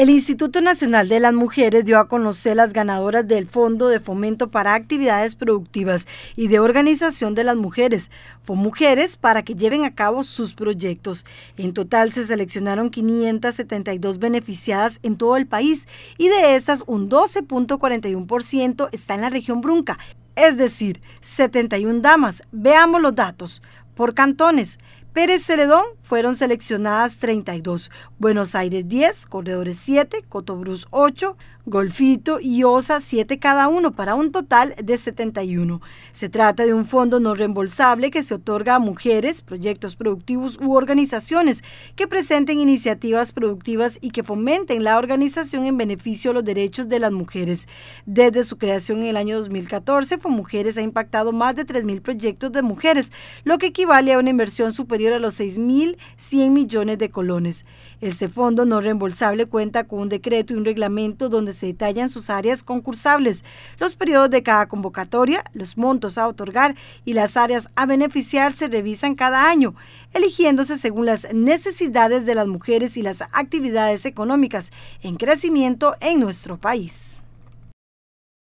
El Instituto Nacional de las Mujeres dio a conocer las ganadoras del Fondo de Fomento para Actividades Productivas y de Organización de las Mujeres, FOMujeres, para que lleven a cabo sus proyectos. En total se seleccionaron 572 beneficiadas en todo el país y de estas un 12.41% está en la región Brunca, es decir, 71 damas. Veamos los datos. Por cantones, Pérez Celedón fueron seleccionadas 32, Buenos Aires 10, Corredores 7, Cotobruz 8, Golfito y Osa 7 cada uno para un total de 71. Se trata de un fondo no reembolsable que se otorga a mujeres, proyectos productivos u organizaciones que presenten iniciativas productivas y que fomenten la organización en beneficio de los derechos de las mujeres. Desde su creación en el año 2014, Mujeres ha impactado más de 3.000 proyectos de mujeres, lo que equivale a una inversión superior a los 6.100 millones de colones. Este fondo no reembolsable cuenta con un decreto y un reglamento donde se detallan sus áreas concursables, los periodos de cada convocatoria, los montos a otorgar y las áreas a beneficiar se revisan cada año, eligiéndose según las necesidades de las mujeres y las actividades económicas en crecimiento en nuestro país.